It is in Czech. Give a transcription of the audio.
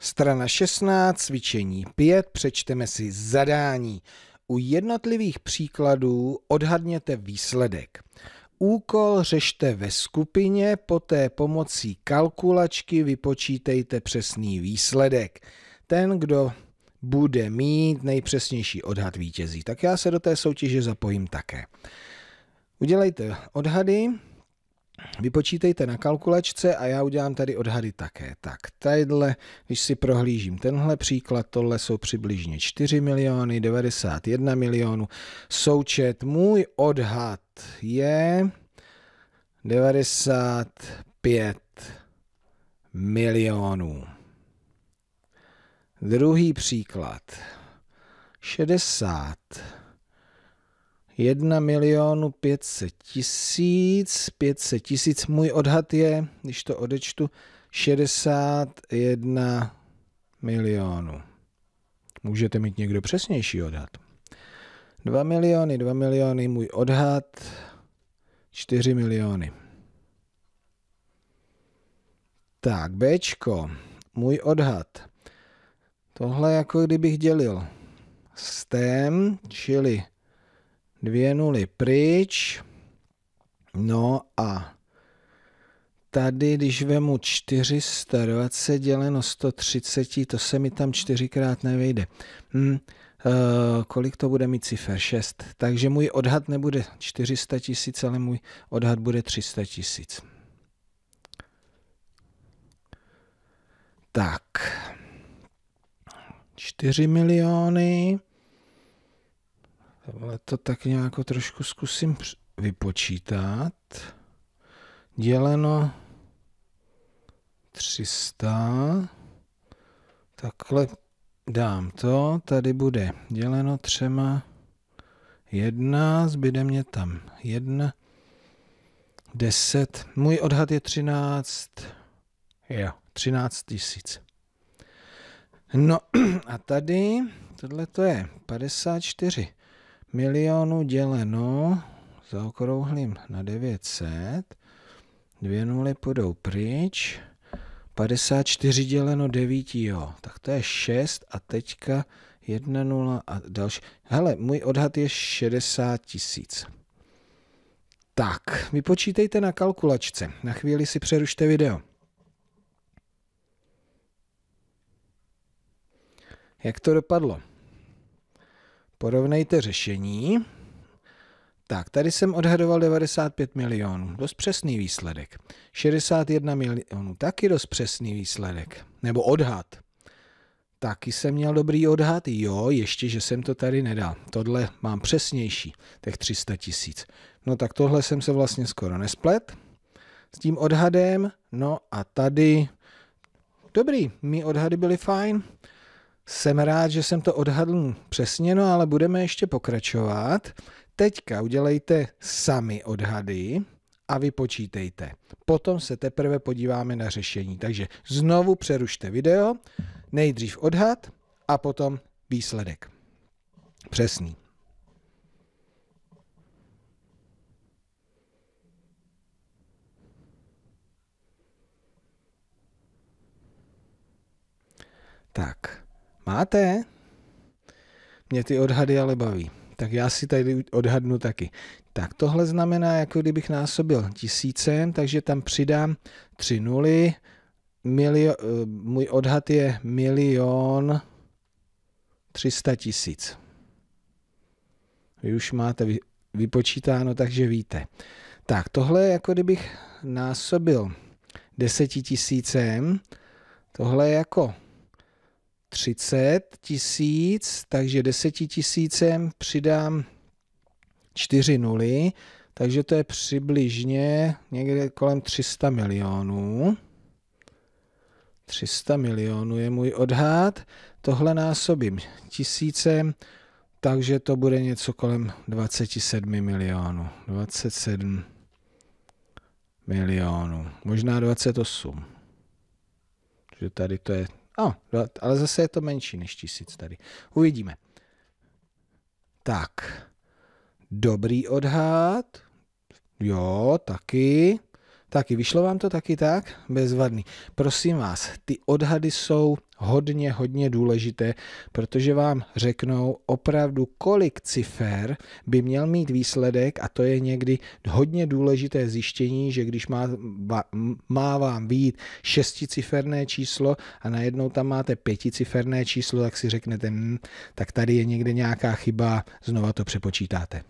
Strana 16, cvičení 5, přečteme si zadání. U jednotlivých příkladů odhadněte výsledek. Úkol řešte ve skupině, poté pomocí kalkulačky vypočítejte přesný výsledek. Ten, kdo bude mít nejpřesnější odhad vítězí. Tak já se do té soutěže zapojím také. Udělejte odhady, Vypočítejte na kalkulačce a já udělám tady odhady také. Tak, tadyhle, když si prohlížím tenhle příklad, tohle jsou přibližně 4 miliony, 91 milionů. Součet, můj odhad je 95 milionů. Druhý příklad. 60 1 milionu 500 tisíc, 500 tisíc, můj odhad je, když to odečtu, 61 milionů. Můžete mít někdo přesnější odhad. 2 miliony, 2 miliony, můj odhad 4 miliony. Tak, Bčko, můj odhad. Tohle jako kdybych dělil s tém, čili Dvě nuly pryč. No a tady, když vemu 420 děleno 130, to se mi tam čtyřikrát nevejde. Hm. Uh, kolik to bude mít cifer? 6. Takže můj odhad nebude 400 tisíc, ale můj odhad bude 300 tisíc. Tak. 4 miliony. Tohle to tak nějak trošku zkusím vypočítat. Děleno 300. Takhle dám to. Tady bude děleno třema jedna, zbyde mě tam jedna, deset, můj odhad je třináct, jo, třináct tisíc. No a tady, tohle to je 54 milionu děleno, zaokrouhlím na 900, dvě nuly půjdou pryč, 54 děleno 9, jo, tak to je 6 a teďka 1 nula a další. Hele, můj odhad je 60 tisíc. Tak, vypočítejte na kalkulačce. Na chvíli si přerušte video. Jak to dopadlo? Porovnejte řešení. Tak, tady jsem odhadoval 95 milionů, dost přesný výsledek. 61 milionů, taky dost přesný výsledek, nebo odhad. Taky jsem měl dobrý odhad, jo, ještě, že jsem to tady nedal. Tohle mám přesnější, těch 300 tisíc. No tak tohle jsem se vlastně skoro nesplet s tím odhadem. No a tady, dobrý, mý odhady byly fajn. Jsem rád, že jsem to odhadl přesně, no ale budeme ještě pokračovat. Teďka udělejte sami odhady a vypočítejte. Potom se teprve podíváme na řešení. Takže znovu přerušte video, nejdřív odhad a potom výsledek. Přesný. Tak. Máte? Mě ty odhady ale baví. Tak já si tady odhadnu taky. Tak tohle znamená, jako kdybych násobil tisícem, takže tam přidám tři nuly. Milio, eh, můj odhad je milion 300 tisíc. Vy už máte vypočítáno, takže víte. Tak tohle jako kdybych násobil desetitisícem, tohle je jako 30 tisíc, takže 10 tisícem přidám 4 nuly, takže to je přibližně někde kolem 300 milionů. 300 milionů je můj odhad. Tohle násobím tisícem, takže to bude něco kolem 27 milionů. 27 milionů, možná 28. Že tady to je No, ale zase je to menší než tisíc tady. Uvidíme. Tak. Dobrý odhad. Jo, taky. Taky, vyšlo vám to taky tak? Bezvadný. Prosím vás, ty odhady jsou hodně, hodně důležité, protože vám řeknou opravdu, kolik cifer by měl mít výsledek a to je někdy hodně důležité zjištění, že když má, má vám být šesticiferné číslo a najednou tam máte pěticiferné číslo, tak si řeknete, hm, tak tady je někde nějaká chyba, znova to přepočítáte.